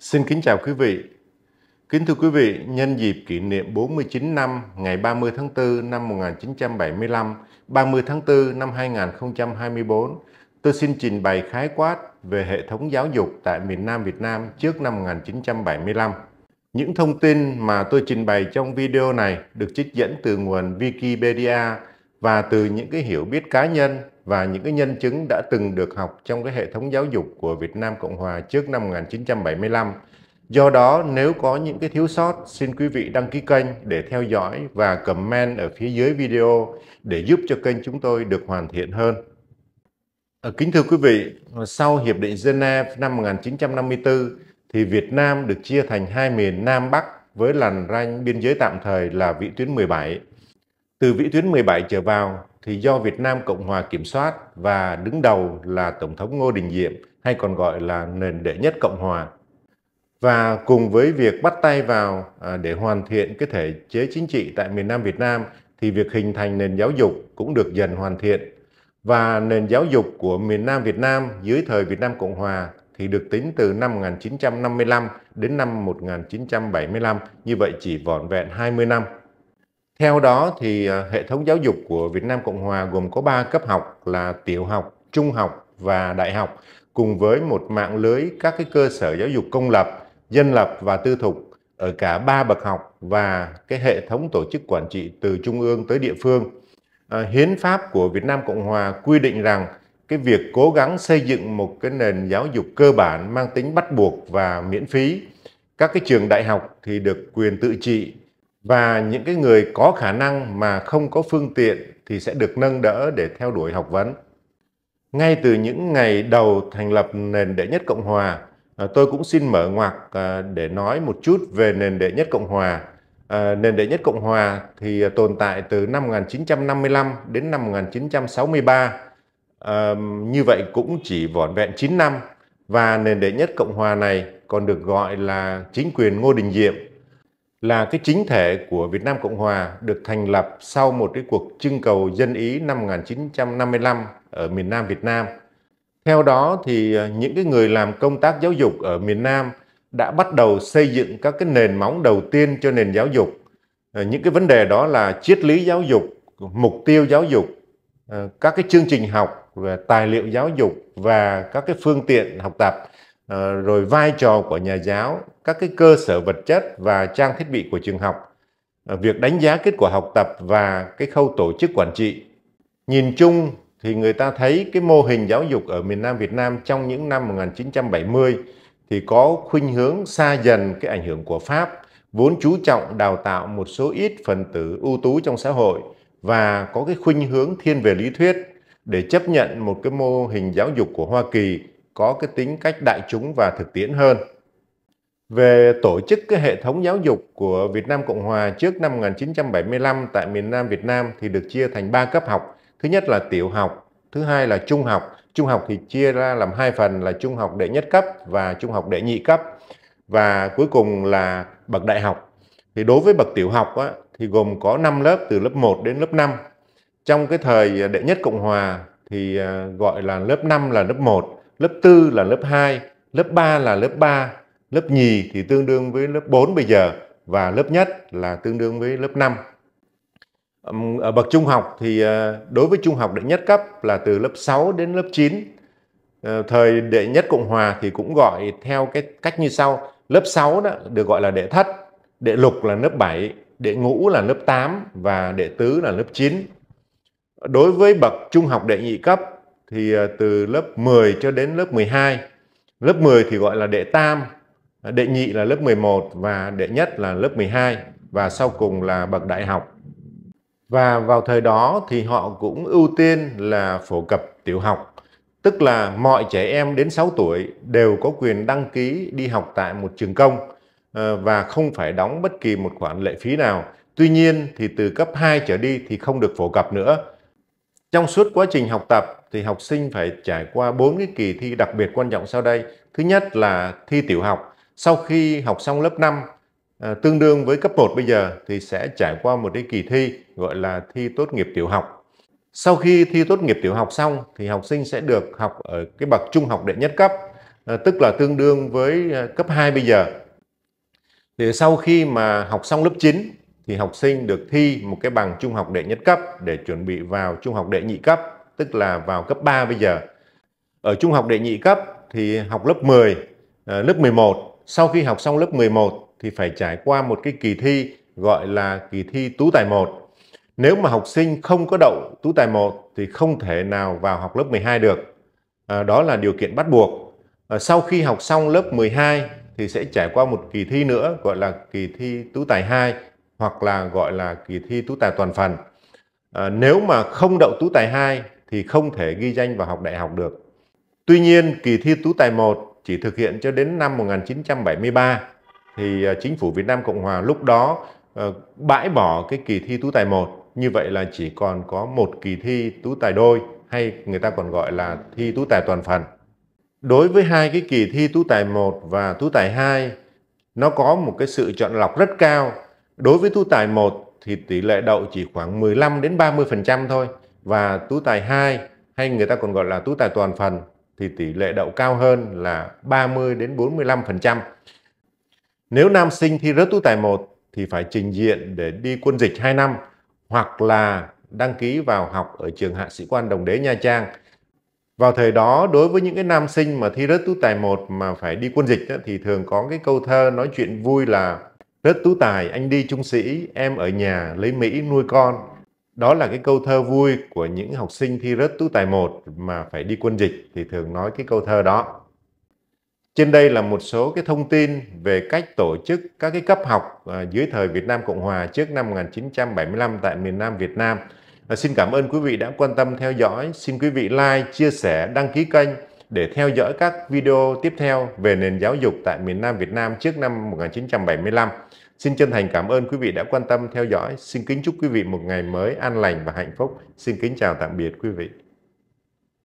Xin kính chào quý vị. Kính thưa quý vị, nhân dịp kỷ niệm 49 năm ngày 30 tháng 4 năm 1975, 30 tháng 4 năm 2024, tôi xin trình bày khái quát về hệ thống giáo dục tại miền Nam Việt Nam trước năm 1975. Những thông tin mà tôi trình bày trong video này được trích dẫn từ nguồn Wikipedia và từ những cái hiểu biết cá nhân và những cái nhân chứng đã từng được học trong cái hệ thống giáo dục của Việt Nam Cộng Hòa trước năm 1975. Do đó, nếu có những cái thiếu sót, xin quý vị đăng ký kênh để theo dõi và comment ở phía dưới video để giúp cho kênh chúng tôi được hoàn thiện hơn. Ờ, kính thưa quý vị, sau Hiệp định Geneva năm 1954 thì Việt Nam được chia thành hai miền Nam Bắc với làn ranh biên giới tạm thời là vị tuyến 17. Từ vĩ tuyến 17 trở vào thì do Việt Nam Cộng Hòa kiểm soát và đứng đầu là Tổng thống Ngô Đình Diệm hay còn gọi là nền đệ nhất Cộng Hòa. Và cùng với việc bắt tay vào à, để hoàn thiện cái thể chế chính trị tại miền Nam Việt Nam thì việc hình thành nền giáo dục cũng được dần hoàn thiện. Và nền giáo dục của miền Nam Việt Nam dưới thời Việt Nam Cộng Hòa thì được tính từ năm 1955 đến năm 1975, như vậy chỉ vỏn vẹn 20 năm. Theo đó thì à, hệ thống giáo dục của Việt Nam Cộng Hòa gồm có 3 cấp học là tiểu học, trung học và đại học cùng với một mạng lưới các cái cơ sở giáo dục công lập, dân lập và tư thục ở cả ba bậc học và cái hệ thống tổ chức quản trị từ trung ương tới địa phương. À, hiến pháp của Việt Nam Cộng Hòa quy định rằng cái việc cố gắng xây dựng một cái nền giáo dục cơ bản mang tính bắt buộc và miễn phí. Các cái trường đại học thì được quyền tự trị và những cái người có khả năng mà không có phương tiện thì sẽ được nâng đỡ để theo đuổi học vấn. Ngay từ những ngày đầu thành lập nền đệ nhất Cộng hòa, à, tôi cũng xin mở ngoặc à, để nói một chút về nền đệ nhất Cộng hòa. À, nền đệ nhất Cộng hòa thì tồn tại từ năm 1955 đến năm 1963. Như vậy cũng chỉ vỏn vẹn 9 năm và nền đệ nhất Cộng hòa này còn được gọi là chính quyền Ngô Đình Diệm là cái chính thể của Việt Nam Cộng Hòa được thành lập sau một cái cuộc trưng cầu dân Ý năm 1955 ở miền Nam Việt Nam. Theo đó thì ờ, những cái người làm công tác giáo dục ở miền Nam đã bắt đầu xây dựng các cái nền móng đầu tiên cho nền giáo dục. Ờ, những cái vấn đề đó là triết lý giáo dục, mục tiêu giáo dục, ờ, các cái chương trình học về tài liệu giáo dục và các cái phương tiện học tập Ờ, rồi vai trò của nhà giáo các cái cơ sở vật chất và trang thiết bị của trường học ờ, việc đánh giá kết quả học tập và cái khâu tổ chức quản trị nhìn chung thì người ta thấy cái mô hình giáo dục ở miền Nam Việt Nam trong những năm 1970 thì có khuynh hướng xa dần cái ảnh hưởng của Pháp vốn chú trọng đào tạo một số ít phần tử ưu tú trong xã hội và có cái khuynh hướng thiên về lý thuyết để chấp nhận một cái mô hình giáo dục của Hoa Kỳ có cái tính cách đại chúng và thực tiễn hơn. Về tổ chức cái hệ thống giáo dục của Việt Nam Cộng Hòa trước năm 1975 tại miền Nam Việt Nam thì được chia thành 3 cấp học. Thứ nhất là tiểu học, thứ hai là trung học. Trung học thì chia ra làm hai phần là trung học đệ nhất cấp và trung học đệ nhị cấp. Và cuối cùng là bậc đại học. Thì đối với bậc tiểu học á, thì gồm có 5 lớp từ lớp 1 đến lớp 5. Trong cái thời đệ nhất Cộng Hòa thì à, gọi là lớp 5 là lớp 1, lớp 4 là lớp 2, lớp 3 là lớp 3, lớp nhì thì tương đương với lớp 4 bây giờ và lớp nhất là tương đương với lớp 5. Ở bậc trung học thì ờ, đối với trung học đệ nhất cấp là từ lớp 6 đến lớp 9. Ờ, thời đệ nhất Cộng Hòa thì cũng gọi theo cái cách như sau. Lớp 6 đó được gọi là đệ thất, đệ lục là lớp 7, đệ ngũ là lớp 8 và đệ tứ là lớp 9. Đối với bậc trung học đệ nhị cấp thì à, từ lớp 10 cho đến lớp 12. Lớp 10 thì gọi là đệ tam, đệ nhị là lớp 11 và đệ nhất là lớp 12 và sau cùng là bậc đại học. Và vào thời đó thì họ cũng ưu tiên là phổ cập tiểu học, tức là mọi trẻ em đến 6 tuổi đều có quyền đăng ký đi học tại một trường công ờ, và không phải đóng bất kỳ một khoản lệ phí nào. Tuy nhiên thì từ cấp 2 trở đi thì không được phổ cập nữa. Trong suốt quá trình học tập thì học sinh phải trải qua bốn cái kỳ thi đặc biệt quan trọng sau đây. Thứ nhất là thi tiểu học. Sau khi học xong lớp 5 à, tương đương với cấp 1 bây giờ thì sẽ trải qua một cái kỳ thi gọi là thi tốt nghiệp tiểu học. Sau khi thi tốt nghiệp tiểu học xong thì học sinh sẽ được học ở cái bậc trung học đệ nhất cấp, à, tức là tương đương với à, cấp 2 bây giờ. Thì sau khi mà học xong lớp 9 thì học sinh được thi một cái bằng trung học đệ nhất cấp để chuẩn bị vào trung học đệ nhị cấp tức là vào cấp 3 bây giờ. Ở trung học đệ nhị cấp thì học lớp 10, ờ, lớp 11. Sau khi học xong lớp 11 thì phải trải qua một cái kỳ thi gọi là kỳ thi Tú Tài 1. Nếu mà học sinh không có đậu Tú Tài 1 thì không thể nào vào học lớp 12 được. Ờ, đó là điều kiện bắt buộc. Ờ, sau khi học xong lớp 12 thì sẽ trải qua một kỳ thi nữa gọi là kỳ thi Tú Tài 2 hoặc là gọi là kỳ thi Tú Tài toàn phần. À, nếu mà không đậu Tú Tài 2 thì không thể ghi danh vào học đại học được. Tuy nhiên, kỳ thi Tú Tài 1 chỉ thực hiện cho đến năm 1973 thì ờ, chính phủ Việt Nam Cộng Hòa lúc đó ờ, bãi bỏ cái kỳ thi Tú Tài 1. Như vậy là chỉ còn có một kỳ thi Tú Tài đôi hay người ta còn gọi là thi Tú Tài toàn phần. Đối với hai cái kỳ thi Tú Tài 1 và Tú Tài 2, nó có một cái sự chọn lọc rất cao. Đối với Tú Tài 1 thì tỷ lệ đậu chỉ khoảng 15 đến 30% thôi và tú tài 2 hay người ta còn gọi là tú tài toàn phần thì tỷ lệ đậu cao hơn là 30 đến 45%. Nếu nam sinh thi rớt tú tài 1 thì phải trình diện để đi quân dịch 2 năm hoặc là đăng ký vào học ở trường Hạ sĩ quan Đồng Đế Nha Trang. Vào thời đó đối với những cái nam sinh mà thi rớt tú tài 1 mà phải đi quân dịch thì thường có cái câu thơ nói chuyện vui là rớt tú tài anh đi trung sĩ em ở nhà lấy Mỹ nuôi con đó là cái câu thơ vui của những học sinh thi rớt tú tài một mà phải đi quân dịch thì thường nói cái câu thơ đó. Trên đây là một số cái thông tin về cách tổ chức các cái cấp học à, dưới thời Việt Nam Cộng Hòa trước năm 1975 tại miền Nam Việt Nam. À, xin cảm ơn quý vị đã quan tâm theo dõi. Xin quý vị like, chia sẻ, đăng ký kênh để theo dõi các video tiếp theo về nền giáo dục tại miền Nam Việt Nam trước năm 1975. Xin chân thành cảm ơn quý vị đã quan tâm theo dõi. Xin kính chúc quý vị một ngày mới an lành và hạnh phúc. Xin kính chào tạm biệt quý vị.